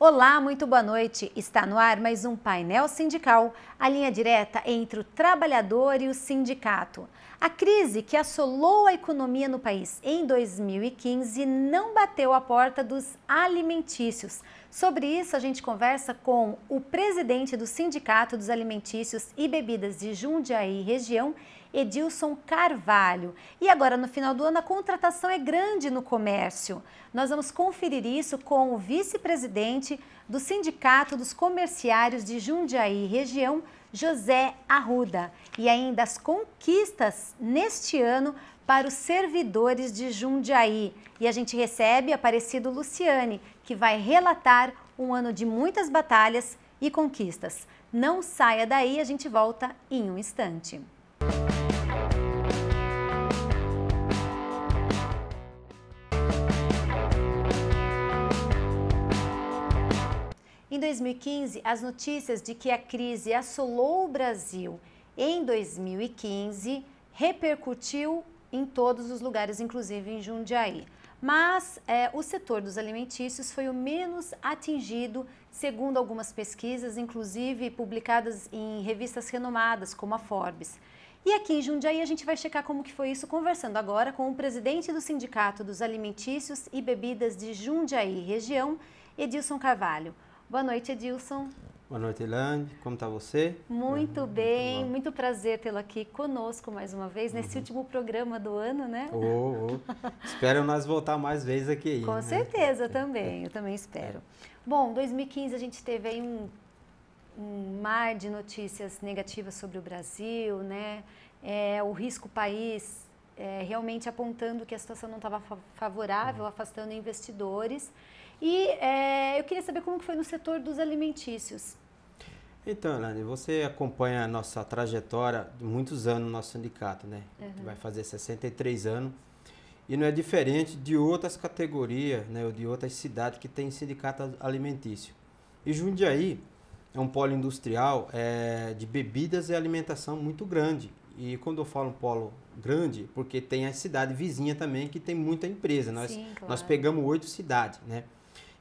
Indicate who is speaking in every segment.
Speaker 1: Olá, muito boa noite. Está no ar mais um painel sindical, a linha direta entre o trabalhador e o sindicato. A crise que assolou a economia no país em 2015 não bateu a porta dos alimentícios. Sobre isso, a gente conversa com o presidente do Sindicato dos Alimentícios e Bebidas de Jundiaí Região Edilson Carvalho. E agora, no final do ano, a contratação é grande no comércio. Nós vamos conferir isso com o vice-presidente do Sindicato dos Comerciários de Jundiaí, região, José Arruda. E ainda as conquistas neste ano para os servidores de Jundiaí. E a gente recebe Aparecido Luciane, que vai relatar um ano de muitas batalhas e conquistas. Não saia daí, a gente volta em um instante. Em 2015, as notícias de que a crise assolou o Brasil em 2015 repercutiu em todos os lugares, inclusive em Jundiaí. Mas é, o setor dos alimentícios foi o menos atingido, segundo algumas pesquisas, inclusive publicadas em revistas renomadas como a Forbes. E aqui em Jundiaí a gente vai checar como que foi isso conversando agora com o presidente do Sindicato dos Alimentícios e Bebidas de Jundiaí Região, Edilson Carvalho. Boa noite, Edilson.
Speaker 2: Boa noite, Elaine. Como está você?
Speaker 1: Muito uhum, bem, muito, muito prazer tê-lo aqui conosco mais uma vez, nesse uhum. último programa do ano, né?
Speaker 2: Oh, oh. espero nós voltar mais vezes aqui. Aí, Com né? certeza
Speaker 1: é. também, eu também espero. Bom, 2015 a gente teve aí um, um mar de notícias negativas sobre o Brasil, né? É, o risco país é, realmente apontando que a situação não estava favorável, uhum. afastando investidores. E é, eu queria saber como que foi no setor dos alimentícios.
Speaker 2: Então, Elane, você acompanha a nossa trajetória de muitos anos no nosso sindicato, né? Uhum. Vai fazer 63 anos. E não é diferente de outras categorias, né, ou de outras cidades que têm sindicato alimentício. E Jundiaí é um polo industrial é, de bebidas e alimentação muito grande. E quando eu falo um polo grande, porque tem a cidade vizinha também que tem muita empresa. Nós, Sim, claro. nós pegamos oito cidades, né?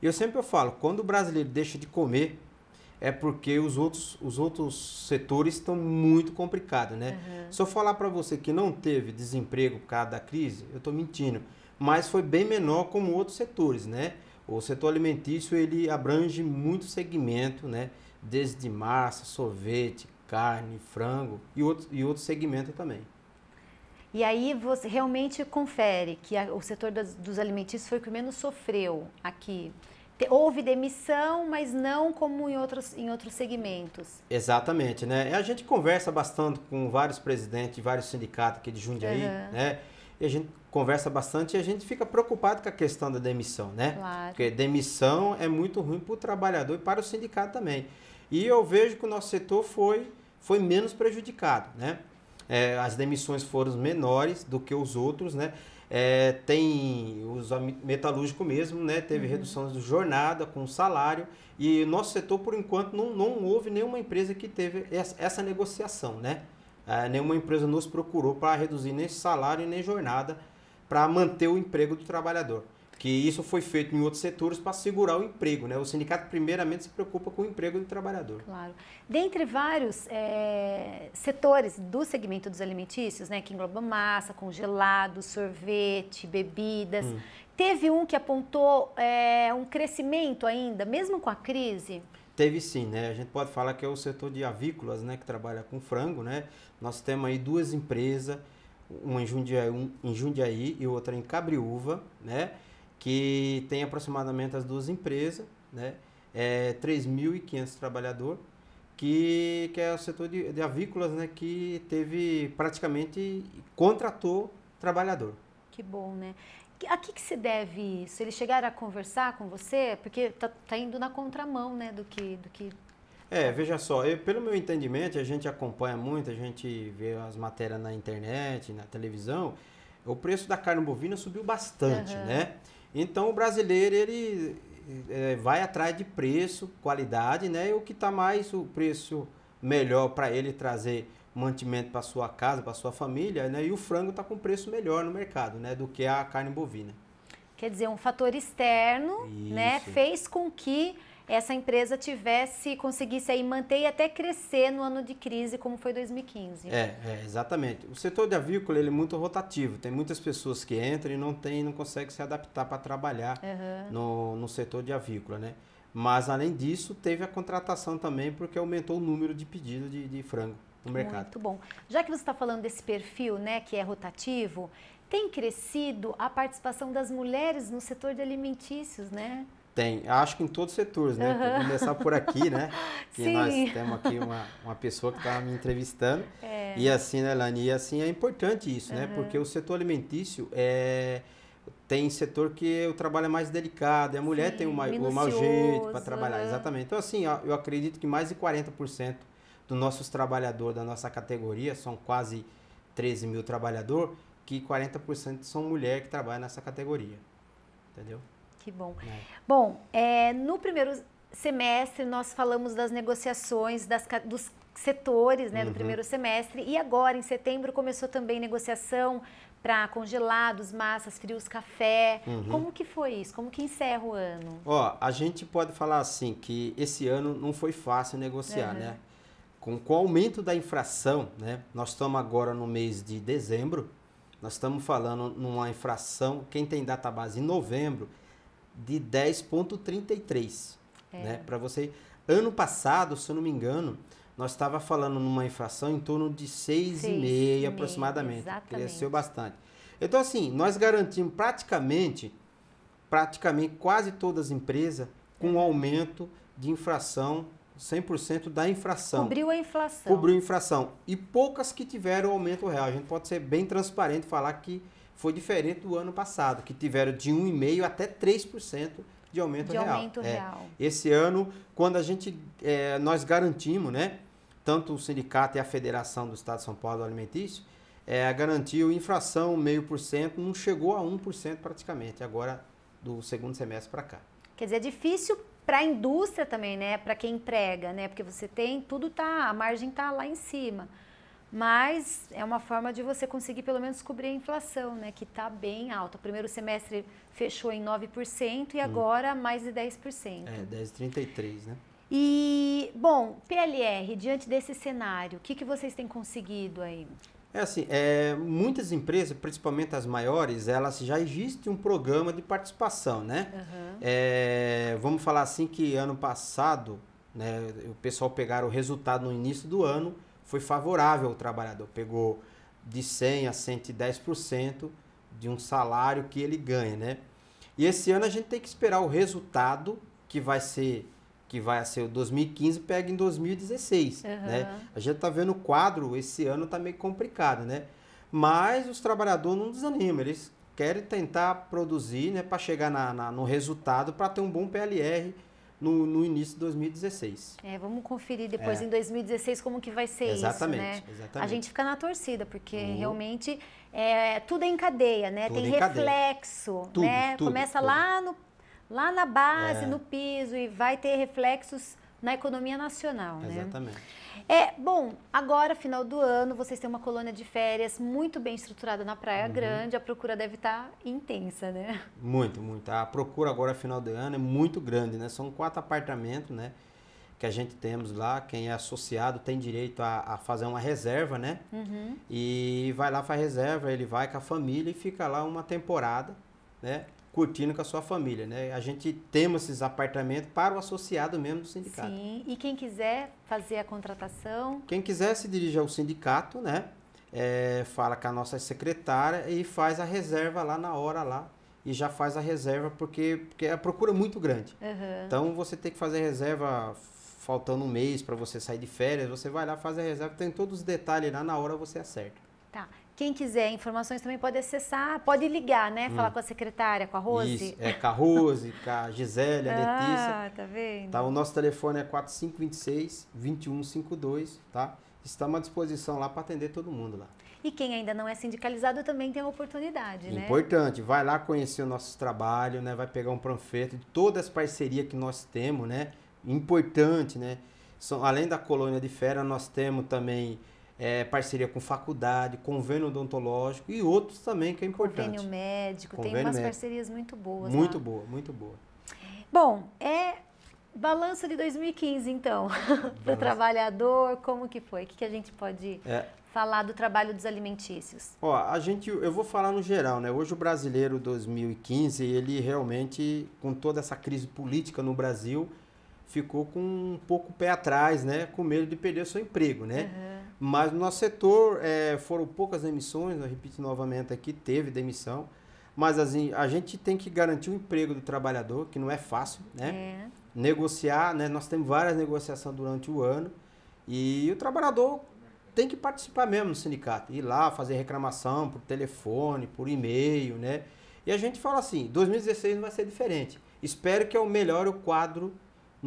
Speaker 2: E eu sempre falo, quando o brasileiro deixa de comer, é porque os outros, os outros setores estão muito complicados, né? Uhum. Se eu falar para você que não teve desemprego por causa da crise, eu estou mentindo. Mas foi bem menor como outros setores, né? O setor alimentício, ele abrange muito segmento, né? Desde massa, sorvete, carne, frango e outros e outro segmento também.
Speaker 1: E aí você realmente confere que a, o setor das, dos alimentícios foi o que menos sofreu aqui. Houve demissão, mas não como em outros, em outros segmentos.
Speaker 2: Exatamente, né? A gente conversa bastante com vários presidentes de vários sindicatos aqui de Jundiaí, uhum. né? E a gente conversa bastante e a gente fica preocupado com a questão da demissão, né? Claro. Porque demissão é muito ruim para o trabalhador e para o sindicato também. E eu vejo que o nosso setor foi, foi menos prejudicado, né? É, as demissões foram menores do que os outros, né? É, tem os metalúrgico mesmo, né? Teve uhum. redução de jornada com salário e nosso setor por enquanto não, não houve nenhuma empresa que teve essa, negociação, né? É, nenhuma empresa nos procurou para reduzir nem salário nem jornada para manter o emprego do trabalhador que isso foi feito em outros setores para segurar o emprego, né? O sindicato primeiramente se preocupa com o emprego do trabalhador.
Speaker 1: Claro. Dentre vários é, setores do segmento dos alimentícios, né, que engloba massa, congelado, sorvete, bebidas, hum. teve um que apontou é, um crescimento ainda, mesmo com a crise?
Speaker 2: Teve sim, né? A gente pode falar que é o setor de avícolas, né, que trabalha com frango, né? Nós temos aí duas empresas, uma em Jundiaí, um, em Jundiaí e outra em Cabriúva, né? que tem aproximadamente as duas empresas, né? É, 3.500 trabalhadores, que, que é o setor de, de avícolas, né? Que teve praticamente contratou trabalhador.
Speaker 1: Que bom, né? A que, que, se deve isso? Eles chegaram a conversar com você? Porque tá, tá indo na contramão, né? Do que, do que
Speaker 2: é, veja só, eu, pelo meu entendimento, a gente acompanha muito, a gente vê as matérias na internet, na televisão, o preço da carne bovina subiu bastante, uhum. né? Então o brasileiro ele é, vai atrás de preço, qualidade, né? E o que está mais o preço melhor para ele trazer mantimento para sua casa, para sua família, né? E o frango está com preço melhor no mercado, né? Do que a carne bovina.
Speaker 1: Quer dizer, um fator externo, né? Isso. né? Fez com que essa empresa tivesse, conseguisse aí manter e até crescer no ano de crise, como foi 2015. É,
Speaker 2: é exatamente. O setor de avícola ele é muito rotativo, tem muitas pessoas que entram e não tem, não conseguem se adaptar para trabalhar uhum. no, no setor de avícola, né? Mas, além disso, teve a contratação também, porque aumentou o número de pedidos de, de frango no mercado.
Speaker 1: Muito bom. Já que você está falando desse perfil, né, que é rotativo, tem crescido a participação das mulheres no setor de alimentícios, né?
Speaker 2: Tem, acho que em todos os setores, né? Uhum. Começar por aqui, né? Que Sim. nós temos aqui uma, uma pessoa que está me entrevistando. É. E assim, né, Lani? E assim é importante isso, uhum. né? Porque o setor alimentício é tem setor que o trabalho é mais delicado, a mulher Sim, tem o, o mau jeito para trabalhar. Exatamente. Então, assim, eu acredito que mais de 40% dos nossos trabalhadores da nossa categoria, são quase 13 mil trabalhadores, que 40% são mulheres que trabalham nessa categoria. Entendeu?
Speaker 1: que bom. É. Bom, é, no primeiro semestre nós falamos das negociações das, dos setores né, uhum. do primeiro semestre e agora em setembro começou também negociação para congelados, massas, frios, café. Uhum. Como que foi isso? Como que encerra o ano?
Speaker 2: Ó, a gente pode falar assim que esse ano não foi fácil negociar, uhum. né? Com, com o aumento da infração, né? Nós estamos agora no mês de dezembro, nós estamos falando numa infração, quem tem data base em novembro, de 10,33. É. Né? Para você. Ano passado, se eu não me engano, nós estava falando numa inflação em torno de 6,5 aproximadamente. Exatamente. Cresceu bastante. Então, assim, nós garantimos praticamente, praticamente quase todas as empresas com um é. aumento de inflação 100% da inflação. Cobriu
Speaker 1: a inflação. Cobriu a
Speaker 2: inflação. E poucas que tiveram aumento real. A gente pode ser bem transparente e falar que foi diferente do ano passado, que tiveram de 1,5% até 3% de aumento de real. Aumento é. real. Esse ano, quando a gente, é, nós garantimos, né, tanto o sindicato e a federação do Estado de São Paulo do Alimentício, é, garantiu por 0,5%, não chegou a 1% praticamente, agora do segundo semestre para cá.
Speaker 1: Quer dizer, é difícil para a indústria também, né, para quem emprega, né, porque você tem, tudo tá, a margem tá lá em cima. Mas é uma forma de você conseguir pelo menos cobrir a inflação, né, que está bem alta. O primeiro semestre fechou em 9% e hum. agora mais de 10%.
Speaker 2: É, 10,33, né?
Speaker 1: E, bom, PLR, diante desse cenário, o que, que vocês têm conseguido aí?
Speaker 2: É assim, é, muitas empresas, principalmente as maiores, elas já existem um programa de participação, né? Uhum. É, vamos falar assim que ano passado, né, o pessoal pegaram o resultado no início do ano foi favorável ao trabalhador. Pegou de 100 a 110% de um salário que ele ganha, né? E esse ano a gente tem que esperar o resultado que vai ser que vai ser o 2015 pega em 2016, uhum. né? A gente tá vendo o quadro esse ano tá meio complicado, né? Mas os trabalhadores não desanimam, eles querem tentar produzir, né, para chegar na, na, no resultado para ter um bom PLR no, no início de 2016.
Speaker 1: É, vamos conferir depois é. em 2016 como que vai ser exatamente, isso, né? Exatamente. A gente fica na torcida, porque uhum. realmente é, tudo é em cadeia, né? Tudo Tem reflexo, tudo, né? Tudo, Começa lá, no, lá na base, é. no piso, e vai ter reflexos na economia nacional. Né? Exatamente. Né? É, bom, agora, final do ano, vocês têm uma colônia de férias muito bem estruturada na Praia uhum. Grande, a procura deve estar intensa, né?
Speaker 2: Muito, muito. A procura agora, final do ano, é muito grande, né? São quatro apartamentos, né? Que a gente temos lá, quem é associado tem direito a, a fazer uma reserva, né? Uhum. E vai lá, faz reserva, ele vai com a família e fica lá uma temporada, né? curtindo com a sua família, né? A gente temos esses apartamentos para o associado mesmo do sindicato.
Speaker 1: Sim, e quem quiser fazer a contratação?
Speaker 2: Quem quiser se dirige ao sindicato, né? É, fala com a nossa secretária e faz a reserva lá na hora lá e já faz a reserva porque, porque é a procura é muito grande. Uhum. Então você tem que fazer reserva faltando um mês para você sair de férias, você vai lá fazer a reserva, tem todos os detalhes lá na hora você acerta.
Speaker 1: Tá. Quem quiser informações também pode acessar, pode ligar, né? Falar hum. com a secretária, com a Rose. Isso, é,
Speaker 2: com a Rose, com a Gisele, a ah, Letícia.
Speaker 1: Ah, tá vendo? Tá,
Speaker 2: o nosso telefone é 4526-2152, tá? Estamos à disposição lá para atender todo mundo lá.
Speaker 1: E quem ainda não é sindicalizado também tem a oportunidade, Importante. né?
Speaker 2: Importante, vai lá conhecer o nosso trabalho, né? Vai pegar um panfleto de todas as parcerias que nós temos, né? Importante, né? São, além da colônia de fera, nós temos também é, parceria com faculdade, convênio odontológico e outros também que é importante. Convênio
Speaker 1: médico, convênio tem umas médico. parcerias muito boas. Muito lá.
Speaker 2: boa, muito boa.
Speaker 1: Bom, é balanço de 2015 então, do trabalhador, como que foi? O que, que a gente pode é. falar do trabalho dos alimentícios?
Speaker 2: Ó, a gente, eu vou falar no geral, né? Hoje o brasileiro 2015, ele realmente, com toda essa crise política no Brasil, ficou com um pouco o pé atrás, né? Com medo de perder o seu emprego, né? Uhum. Mas no nosso setor é, foram poucas demissões, eu repito novamente aqui, teve demissão. Mas assim, a gente tem que garantir o emprego do trabalhador, que não é fácil, né? É. Negociar, né? Nós temos várias negociações durante o ano. E o trabalhador tem que participar mesmo no sindicato. Ir lá, fazer reclamação por telefone, por e-mail, né? E a gente fala assim, 2016 vai ser diferente. Espero que o melhore o quadro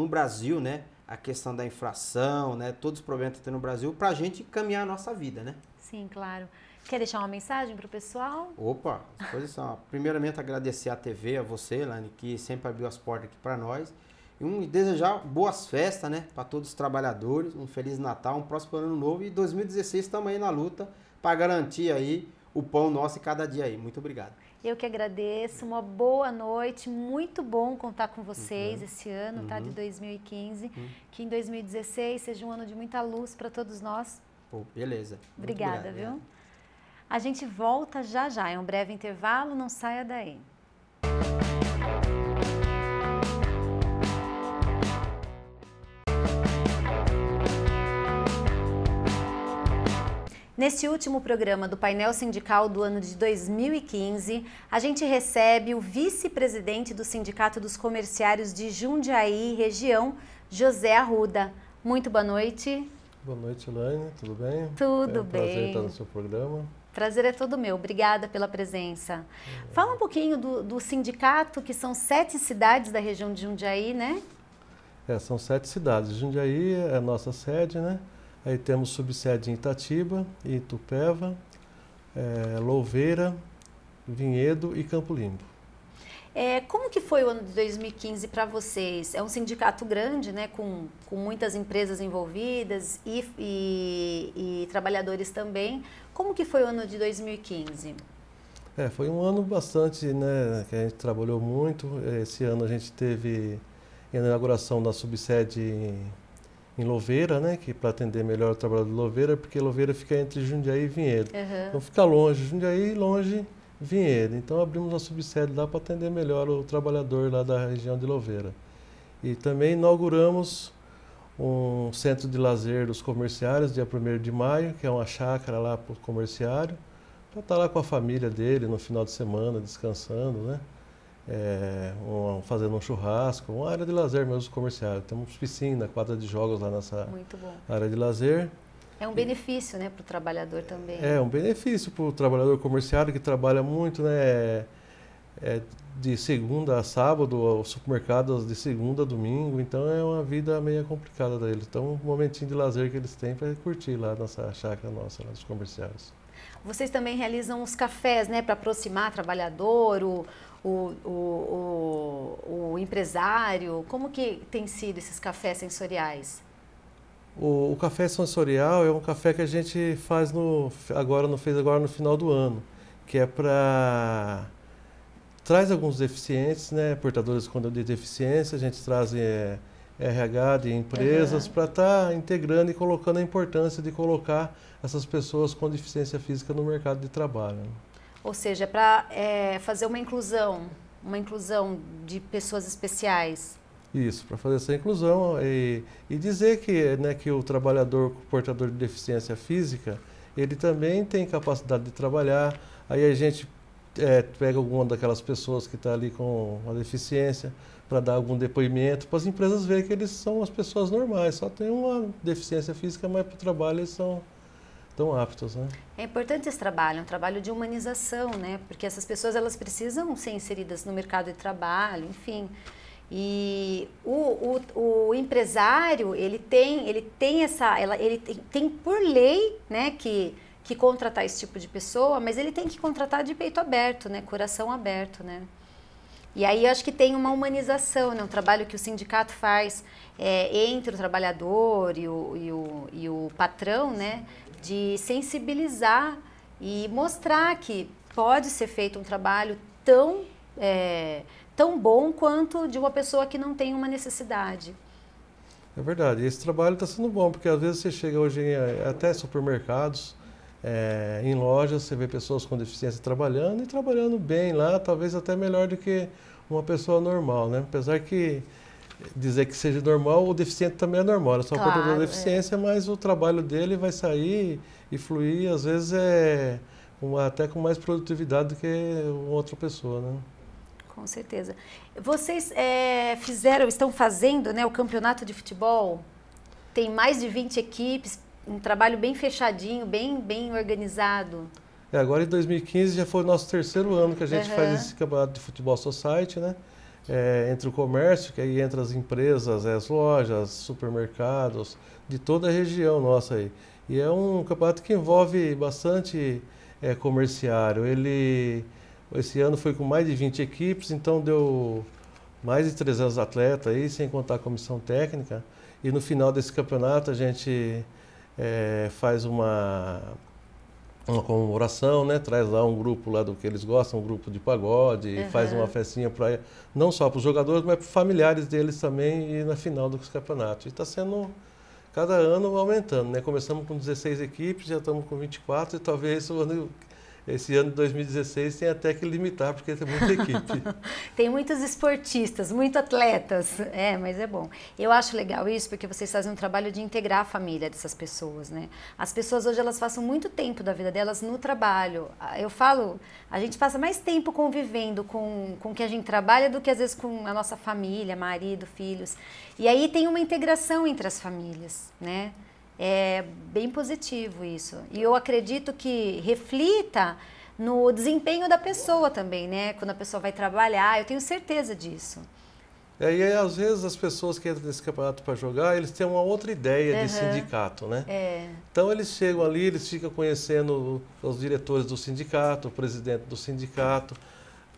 Speaker 2: no Brasil, né? A questão da inflação, né? Todos os problemas que tem no Brasil, para a gente caminhar a nossa vida, né?
Speaker 1: Sim, claro. Quer deixar uma mensagem para o pessoal?
Speaker 2: Opa, disposição. Primeiramente, agradecer à TV, a você, Lani, que sempre abriu as portas aqui para nós. E um, desejar boas festas, né, para todos os trabalhadores, um Feliz Natal, um próximo ano novo e 2016 estamos aí na luta para garantir aí o pão nosso e cada dia aí. Muito obrigado.
Speaker 1: Eu que agradeço. Uma boa noite. Muito bom contar com vocês uhum. esse ano, uhum. tá? De 2015. Uhum. uhum. Que em 2016 seja um ano de muita luz para todos nós.
Speaker 2: Pô, beleza.
Speaker 1: Obrigada, obrigado, viu? Né? A gente volta já já. É um breve intervalo. Não saia daí. Neste último programa do painel sindical do ano de 2015, a gente recebe o vice-presidente do Sindicato dos Comerciários de Jundiaí, região, José Arruda. Muito boa noite.
Speaker 3: Boa noite, Elaine. Tudo bem? Tudo é um bem. Prazer estar no seu programa.
Speaker 1: Prazer é todo meu. Obrigada pela presença. É. Fala um pouquinho do, do, sindicato, que são sete cidades da região de Jundiaí, né?
Speaker 3: É, são sete cidades. Jundiaí é a nossa sede, né? Aí temos subsede em Itatiba, Itupeva, é, Louveira, Vinhedo e Campo Limpo.
Speaker 1: É, como que foi o ano de 2015 para vocês? É um sindicato grande, né, com, com muitas empresas envolvidas e, e, e trabalhadores também. Como que foi o ano de 2015?
Speaker 3: É, foi um ano bastante, né, que a gente trabalhou muito. Esse ano a gente teve a inauguração da subsede em em Louveira, né? Que para atender melhor o trabalho de Louveira, porque Louveira fica entre Jundiaí e Vinhedo. Uhum. Então fica longe, Jundiaí longe Vinhedo. Então abrimos a subsede lá para atender melhor o trabalhador lá da região de Louveira. E também inauguramos um centro de lazer dos comerciários dia 1 de maio, que é uma chácara lá para o comerciário, para estar tá lá com a família dele no final de semana, descansando, né? é, fazendo um churrasco, uma área de lazer mesmo comercial. Temos piscina, quadra de jogos lá nessa área de lazer.
Speaker 1: É um benefício, né, para o trabalhador também. É um
Speaker 3: benefício para o trabalhador comerciário que trabalha muito, né, é, de segunda a sábado, os supermercados de segunda a domingo, então é uma vida meio complicada eles Então, um momentinho de lazer que eles têm para curtir lá nessa chácara nossa, lá dos comerciários.
Speaker 1: Vocês também realizam os cafés, né, para aproximar trabalhador, o, o, o, o, o empresário? Como que tem sido esses cafés sensoriais?
Speaker 3: O, o, café sensorial é um café que a gente faz no agora não fez agora no final do ano, que é para traz alguns deficientes, né, portadores de deficiência, a gente traz é, RH de empresas uhum. para estar tá integrando e colocando a importância de colocar essas pessoas com deficiência física no mercado de trabalho.
Speaker 1: Ou seja, para é, fazer uma inclusão, uma inclusão de pessoas especiais.
Speaker 3: Isso, para fazer essa inclusão e, e dizer que, né, que o trabalhador portador de deficiência física, ele também tem capacidade de trabalhar. Aí a gente é, pega alguma daquelas pessoas que está ali com uma deficiência para dar algum depoimento, para as empresas verem que eles são as pessoas normais, só tem uma deficiência física, mas para o trabalho eles são estão aptos, né?
Speaker 1: É importante esse trabalho, é um trabalho de humanização, né? Porque essas pessoas elas precisam ser inseridas no mercado de trabalho, enfim. E o, o, o empresário ele tem ele tem essa ela, ele tem, tem por lei, né? Que que contratar esse tipo de pessoa, mas ele tem que contratar de peito aberto, né? Coração aberto, né? E aí eu acho que tem uma humanização, né? um trabalho que o sindicato faz é, entre o trabalhador e o, e o, e o patrão, né? de sensibilizar e mostrar que pode ser feito um trabalho tão, é, tão bom quanto de uma pessoa que não tem uma necessidade.
Speaker 3: É verdade, esse trabalho está sendo bom, porque às vezes você chega hoje em até supermercados, é, em lojas você vê pessoas com deficiência trabalhando e trabalhando bem lá, talvez até melhor do que uma pessoa normal, né? Apesar que dizer que seja normal, o deficiente também é normal, é só claro, portador de deficiência, é. mas o trabalho dele vai sair e fluir, às vezes é uma, até com mais produtividade do que outra pessoa, né?
Speaker 1: Com certeza. Vocês é, fizeram, estão fazendo né, o campeonato de futebol? Tem mais de 20 equipes, um trabalho bem fechadinho, bem, bem organizado.
Speaker 3: É, agora em 2015 já foi o nosso terceiro ano que a gente uhum. faz esse campeonato de futebol society, né? É, entre o comércio, que aí entra as empresas, é, as lojas, supermercados, de toda a região nossa aí. E é um campeonato que envolve bastante é, comerciário. Ele, esse ano foi com mais de 20 equipes, então deu mais de 300 atletas aí, sem contar a comissão técnica. E no final desse campeonato a gente é, faz uma, uma comemoração, né? Traz lá um grupo lá do que eles gostam, um grupo de pagode, uhum. faz uma festinha para não só para os jogadores, mas para familiares deles também e na final dos campeonatos. E está sendo cada ano aumentando, né? Começamos com 16 equipes, já estamos com 24 e talvez o ano esse ano de 2016 tem até que limitar, porque tem muita
Speaker 4: equipe.
Speaker 1: tem muitos esportistas, muitos atletas, é, mas é bom. Eu acho legal isso porque vocês fazem um trabalho de integrar a família dessas pessoas, né? As pessoas hoje elas passam muito tempo da vida delas no trabalho. Eu falo, a gente passa mais tempo convivendo com com que a gente trabalha do que às vezes com a nossa família, marido, filhos. E aí tem uma integração entre as famílias, né? É bem positivo isso. E eu acredito que reflita no desempenho da pessoa também, né? Quando a pessoa vai trabalhar, eu tenho certeza disso.
Speaker 3: É, e aí, às vezes as pessoas que entram nesse campeonato para jogar, eles têm uma outra ideia uhum. de sindicato, né? É. Então eles chegam ali, eles ficam conhecendo os diretores do sindicato, o presidente do sindicato. É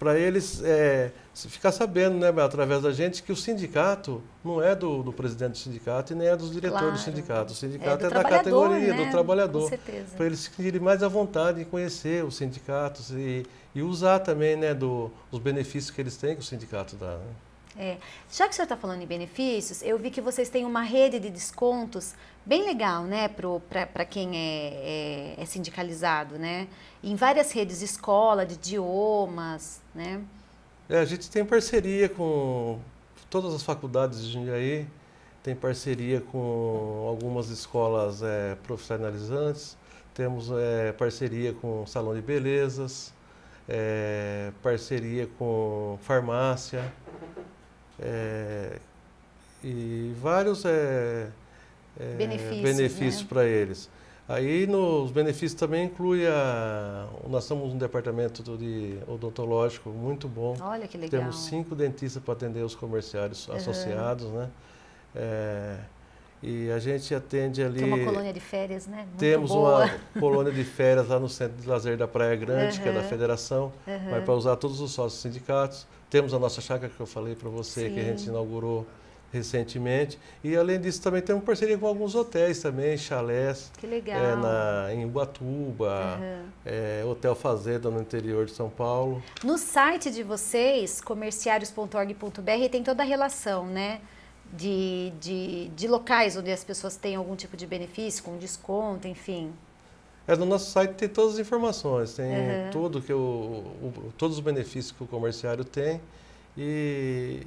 Speaker 3: para eles é, ficar sabendo, né, através da gente, que o sindicato não é do, do presidente do sindicato e nem é dos diretores claro. do sindicato. O sindicato é, é da categoria, né? do trabalhador. Para eles se sentirem mais à vontade em conhecer os sindicatos e, e usar também né, do, os benefícios que eles têm que o sindicato dá. Né?
Speaker 1: É. Já que o senhor está falando em benefícios, eu vi que vocês têm uma rede de descontos bem legal, né, para quem é, é, é, sindicalizado, né? em várias redes de escola, de idiomas, né?
Speaker 3: É, a gente tem parceria com todas as faculdades de Jundiaí, tem parceria com algumas escolas é, profissionalizantes, temos é, parceria com salão de belezas, é, parceria com farmácia é, e vários é, é, benefícios, benefícios né? para eles. Aí nos benefícios também inclui a. Nós somos um departamento de odontológico muito bom. Olha que legal. Temos cinco dentistas para atender os comerciários uhum. associados, né? É, e a gente atende ali. Tem é uma colônia
Speaker 1: de férias, né? Muito temos boa. uma colônia
Speaker 3: de férias lá no Centro de Lazer da Praia Grande, uhum. que é da Federação, uhum. vai para usar todos os sócios sindicatos. Temos a nossa chácara que eu falei para você, Sim. que a gente inaugurou recentemente. E além disso, também temos parceria com alguns hotéis também, chalés. Que é, legal. É, na, em Ubatuba, uhum. é, Hotel Fazenda no interior de São Paulo.
Speaker 1: No site de vocês, comerciários.org.br, tem toda a relação, né? De, de, de locais onde as pessoas têm algum tipo de benefício, com desconto, enfim.
Speaker 3: É, no nosso site tem todas as informações, tem uhum. tudo que o, o, todos os benefícios que o comerciário tem. E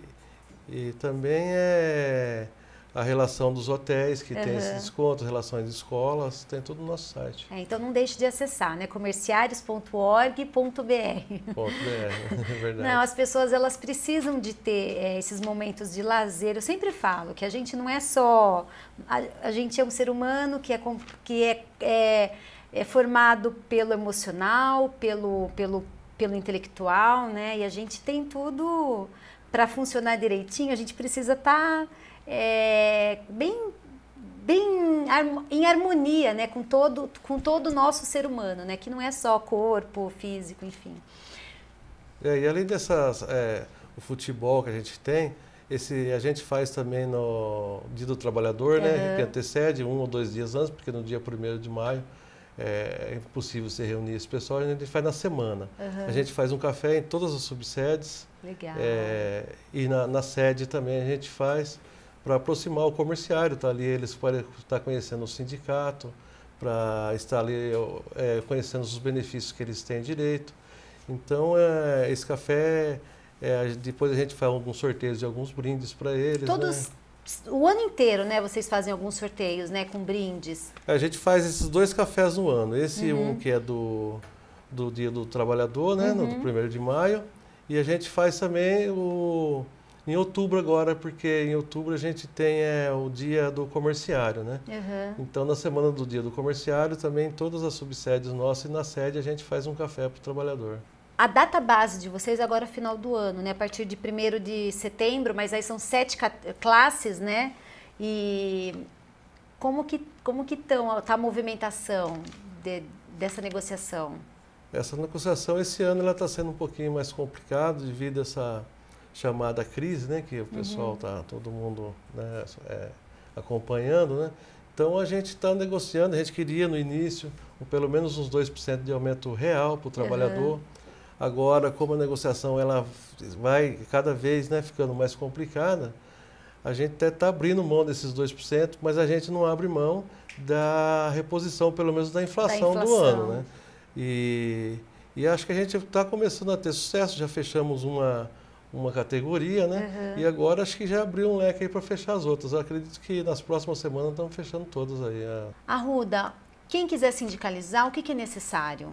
Speaker 3: e também é a relação dos hotéis que uhum. tem esse desconto, relações de escolas, tem tudo no nosso site.
Speaker 1: É, então não deixe de acessar, né? comerciários.org.br.
Speaker 3: é verdade. Não,
Speaker 1: as pessoas elas precisam de ter é, esses momentos de lazer. Eu sempre falo que a gente não é só a, a gente é um ser humano que é que é, é, é formado pelo emocional, pelo pelo pelo intelectual, né? E a gente tem tudo para funcionar direitinho, a gente precisa estar tá, é, bem bem em harmonia, né, com todo com todo o nosso ser humano, né, que não é só corpo, físico, enfim.
Speaker 3: É, e além dessas é, o futebol que a gente tem, esse a gente faz também no Dia do Trabalhador, uhum. né, que antecede um ou dois dias antes, porque no dia primeiro de maio é, é impossível se reunir esse pessoal, a gente faz na semana. Uhum. A gente faz um café em todas as subsedes Legal. É, e na, na, sede também a gente faz para aproximar o comerciário, tá ali eles podem estar tá conhecendo o sindicato, para estar ali é, é, conhecendo os benefícios que eles têm direito. Então, é, esse café, é, depois a gente faz alguns sorteios e alguns brindes para eles. Todos,
Speaker 1: né? o ano inteiro, né? Vocês fazem alguns sorteios, né? Com brindes.
Speaker 3: A gente faz esses dois cafés no ano. Esse uhum. um que é do, do Dia do Trabalhador, né? Uhum. No primeiro de maio. E a gente faz também o em outubro agora, porque em outubro a gente tem é, o dia do comerciário, né? Uhum. Então, na semana do dia do comerciário, também todas as subsédios nossas e na sede a gente faz um café para o trabalhador.
Speaker 1: A data base de vocês agora é final do ano, né? A partir de 1 de setembro, mas aí são sete classes, né? E como que como que tão, tá a movimentação de, dessa negociação?
Speaker 3: Essa negociação, esse ano, ela está sendo um pouquinho mais complicada devido a essa chamada crise, né? Que o pessoal está, uhum. Tá, todo mundo né, é, acompanhando, né? Então, a gente está negociando, a gente queria no início um, pelo menos uns 2% de aumento real para o trabalhador. Uhum. Agora, como a negociação ela vai cada vez né, ficando mais complicada, a gente até está abrindo mão desses 2%, mas a gente não abre mão da reposição, pelo menos da inflação, da inflação. do ano. Né? E, e acho que a gente está começando a ter sucesso, já fechamos uma, uma categoria, né? Uhum. E agora acho que já abriu um leque aí para fechar as outras. Eu acredito que nas próximas semanas estamos fechando todas aí. A...
Speaker 1: Arruda, quem quiser sindicalizar, o que, que é necessário?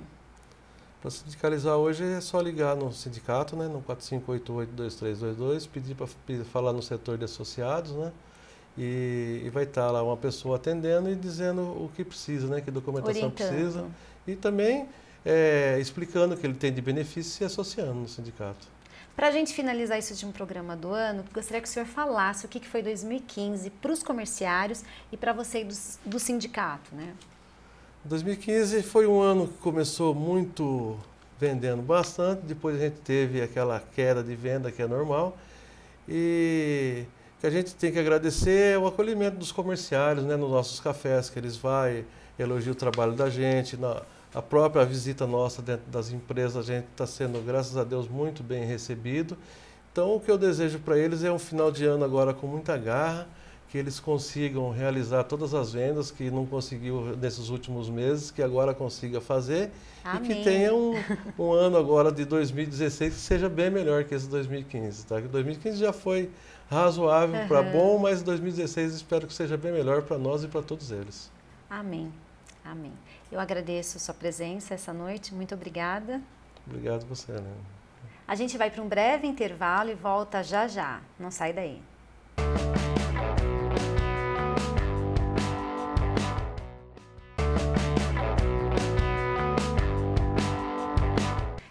Speaker 3: Para sindicalizar hoje é só ligar no sindicato, né? No 4588-2322, pedir para falar no setor de associados, né? E, e vai estar tá lá uma pessoa atendendo e dizendo o que precisa, né? Que documentação Orientando. precisa e também é, explicando o que ele tem de benefício se associando no sindicato.
Speaker 1: Para a gente finalizar isso de um programa do ano, gostaria que o senhor falasse o que foi 2015 para os comerciários e para você do, do sindicato, né?
Speaker 3: 2015 foi um ano que começou muito vendendo bastante, depois a gente teve aquela queda de venda que é normal e que a gente tem que agradecer é o acolhimento dos comerciários, né, nos nossos cafés que eles vai, elogia o trabalho da gente, na, a própria visita nossa dentro das empresas, a gente está sendo, graças a Deus, muito bem recebido. Então, o que eu desejo para eles é um final de ano agora com muita garra, que eles consigam realizar todas as vendas que não conseguiu nesses últimos meses, que agora consiga fazer Amém. e que tenha um, um, ano agora de 2016 que seja bem melhor que esse 2015, tá? Que 2015 já foi razoável uhum. para bom, mas 2016 espero que seja bem melhor para nós e para todos eles.
Speaker 1: Amém. Amém. Eu agradeço sua presença essa noite. Muito obrigada.
Speaker 3: Obrigado você, Helena.
Speaker 1: A gente vai para um breve intervalo e volta já já. Não sai daí.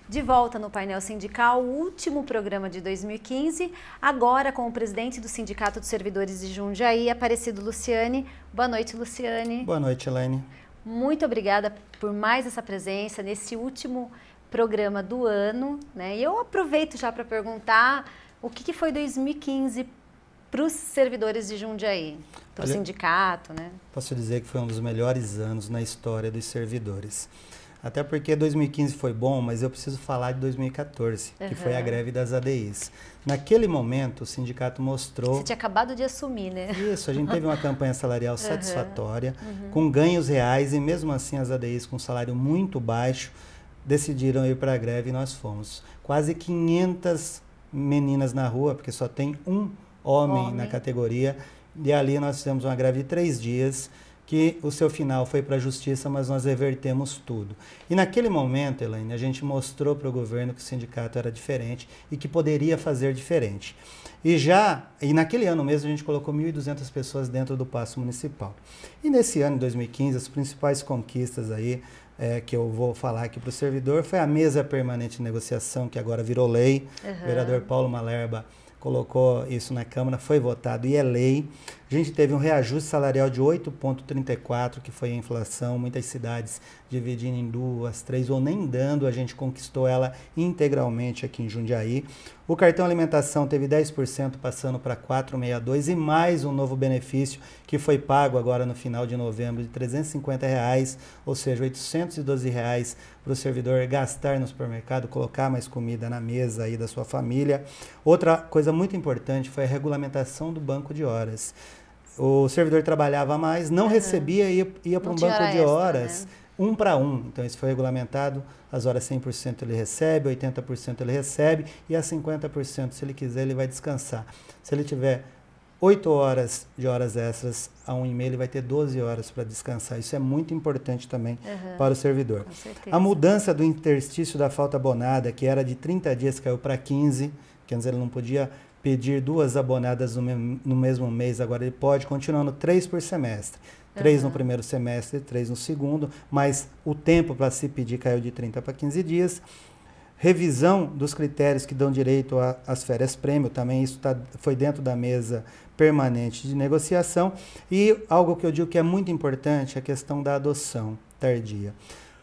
Speaker 1: De volta no painel sindical, o último programa de 2015, agora com o presidente do Sindicato dos Servidores de Jundiaí, Aparecido Luciane. Boa noite, Luciane. Boa
Speaker 4: noite, Helene.
Speaker 1: Muito obrigada por mais essa presença nesse último programa do ano. Né? E eu aproveito já para perguntar o que, que foi 2015 para os servidores de Jundiaí, para o sindicato. Né?
Speaker 4: Posso dizer que foi um dos melhores anos na história dos servidores. Até porque 2015 foi bom, mas eu preciso falar de 2014, uhum. que foi a greve das ADIs. Naquele momento, o sindicato mostrou. Você tinha
Speaker 1: acabado de assumir, né? Isso, a gente teve uma
Speaker 4: campanha salarial satisfatória, Uhum. com ganhos reais, e mesmo assim as ADIs com salário muito baixo decidiram ir para a greve e nós fomos. Quase 500 meninas na rua, porque só tem um homem, homem. na categoria, e ali nós fizemos uma greve de três dias que o seu final foi para a justiça, mas nós revertemos tudo. E naquele momento, Elaine, a gente mostrou para o governo que o sindicato era diferente e que poderia fazer diferente. E já, e naquele ano mesmo, a gente colocou 1.200 pessoas dentro do Paço Municipal. E nesse ano, 2015, as principais conquistas aí é, que eu vou falar aqui para o servidor foi a mesa permanente de negociação, que agora virou lei. Uhum. O vereador Paulo Malerba colocou isso na Câmara, foi votado e é lei. A gente teve um reajuste salarial de 8,34, que foi a inflação, muitas cidades dividindo em duas, três ou nem dando, a gente conquistou ela integralmente aqui em Jundiaí. O cartão alimentação teve 10% passando para 462 e mais um novo benefício que foi pago agora no final de novembro de R$ reais, ou seja, R$ reais para o servidor gastar no supermercado, colocar mais comida na mesa aí da sua família. Outra coisa muito importante foi a regulamentação do banco de horas o servidor trabalhava mais, não uhum. recebia e ia, ia para um banco de extra, horas, né? um para um. Então, isso foi regulamentado, as horas 100% ele recebe, 80% ele recebe, e a 50%, se ele quiser, ele vai descansar. Se ele tiver 8 horas de horas extras a um e ele vai ter 12 horas para descansar. Isso é muito importante também uhum, para o servidor. A mudança do interstício da falta abonada, que era de 30 dias, caiu para 15, Quer dizer, ele não podia pedir duas abonadas no, me no mesmo mês, agora ele pode, continuando três por semestre. Três uhum. no primeiro semestre, três no segundo, mas o tempo para se pedir caiu de 30 para 15 dias. Revisão dos critérios que dão direito às férias prêmio, também isso tá, foi dentro da mesa permanente de negociação. E algo que eu digo que é muito importante, é a questão da adoção tardia.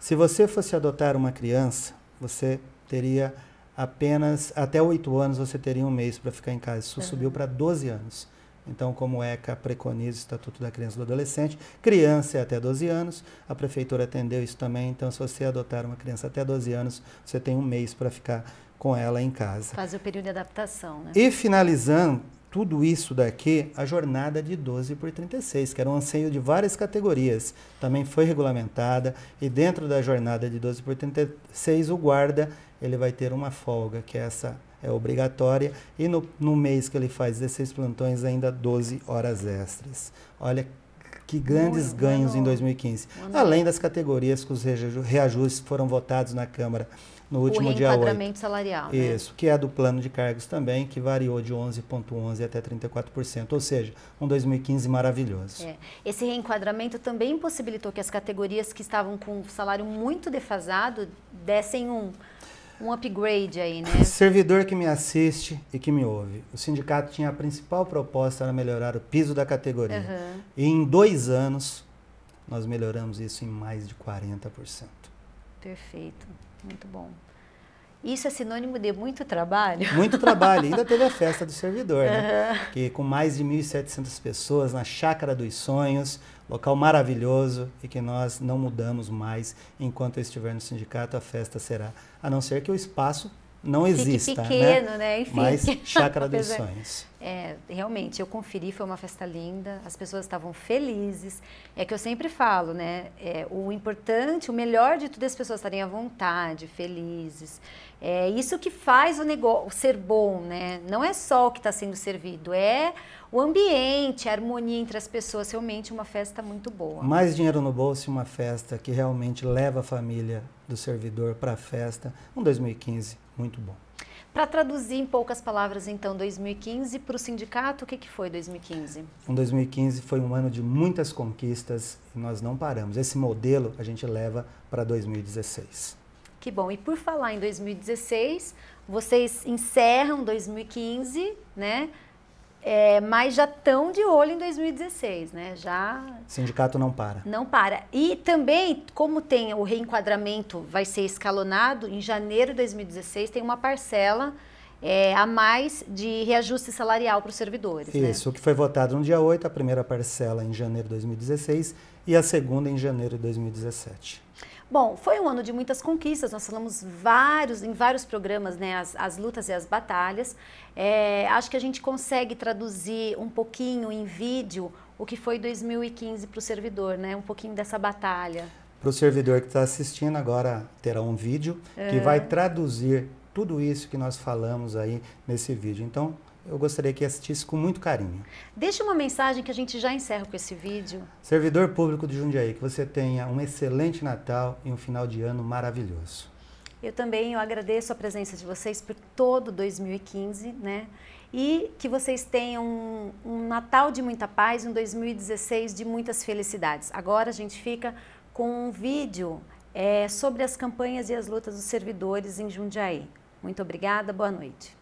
Speaker 4: Se você fosse adotar uma criança, você teria apenas até oito anos você teria um mês para ficar em casa. Isso uhum. subiu para 12 anos. Então, como o ECA preconiza o Estatuto da Criança e do Adolescente, criança é até 12 anos, a prefeitura atendeu isso também. Então, se você adotar uma criança até 12 anos, você tem um mês para ficar com ela em casa.
Speaker 1: Faz o período de adaptação, né? E
Speaker 4: finalizando, tudo isso daqui a jornada de 12 por 36, que era um anseio de várias categorias, também foi regulamentada e dentro da jornada de 12 por 36 o guarda ele vai ter uma folga, que essa é obrigatória, e no, no mês que ele faz 16 plantões ainda 12 horas extras. Olha que grandes ganhos em 2015, além das categorias que os reajustes foram votados na Câmara no último dia 8. reenquadramento salarial. Né? Isso, né? que é do plano de cargos também, que variou de 11,11% 11 até 34%, ou seja, um 2015 maravilhoso. É.
Speaker 1: Esse reenquadramento também possibilitou que as categorias que estavam com salário muito defasado dessem um, um upgrade aí, né?
Speaker 4: Servidor que me assiste e que me ouve. O sindicato tinha a principal proposta era melhorar o piso da categoria. Uhum. E em dois anos, nós melhoramos isso em mais de 40%.
Speaker 1: Perfeito. Muito bom. Isso é sinônimo de muito trabalho? Muito trabalho. Ainda
Speaker 4: teve a festa do servidor, uhum. né? Que com mais de 1.700 pessoas na Chácara dos Sonhos, local maravilhoso e que nós não mudamos mais. Enquanto eu estiver no sindicato, a festa será. A não ser que o espaço não Fique exista. Né? pequeno, né? né? Enfim. Mas Chácara dos Sonhos.
Speaker 1: É, realmente, eu conferi, foi uma festa linda, as pessoas estavam felizes. É que eu sempre falo, né? É, o importante, o melhor de tudo é as pessoas estarem à vontade, felizes. É isso que faz o negócio ser bom, né? Não é só o que está sendo servido, é o ambiente, a harmonia entre as pessoas. Realmente, uma festa muito boa. Mais
Speaker 4: dinheiro no bolso e uma festa que realmente leva a família do servidor para a festa. Um 2015 muito bom.
Speaker 1: Para traduzir em poucas palavras, então, 2015 para o sindicato, o que, que foi 2015?
Speaker 4: Um 2015 foi um ano de muitas conquistas e nós não paramos. Esse modelo a gente leva para 2016.
Speaker 1: Que bom. E por falar em 2016, vocês encerram 2015, né? É, mas já estão de olho em 2016, né? Já.
Speaker 4: Sindicato não para.
Speaker 1: Não para. E também, como tem o reenquadramento, vai ser escalonado, em janeiro de 2016 tem uma parcela é, a mais de reajuste salarial para os servidores. Né? Isso,
Speaker 4: né? que foi votado no dia 8, a primeira parcela em janeiro de 2016 e a segunda em janeiro de 2017.
Speaker 1: Bom, foi um ano de muitas conquistas, nós falamos vários, em vários programas, né, as, as lutas e as batalhas. É, acho que a gente consegue traduzir um pouquinho em vídeo o que foi 2015 para o servidor, né, um pouquinho dessa batalha.
Speaker 4: Para o servidor que está assistindo agora terá um vídeo é. que vai traduzir tudo isso que nós falamos aí nesse vídeo. Então, eu gostaria que assistisse com muito carinho.
Speaker 1: Deixe uma mensagem que a gente já encerra com esse vídeo.
Speaker 4: Servidor público de Jundiaí, que você tenha um excelente Natal e um final de ano maravilhoso.
Speaker 1: Eu também eu agradeço a presença de vocês por todo 2015, né? E que vocês tenham um, um Natal de muita paz, um 2016 de muitas felicidades. Agora a gente fica com um vídeo é, sobre as campanhas e as lutas dos servidores em Jundiaí. Muito obrigada, boa noite.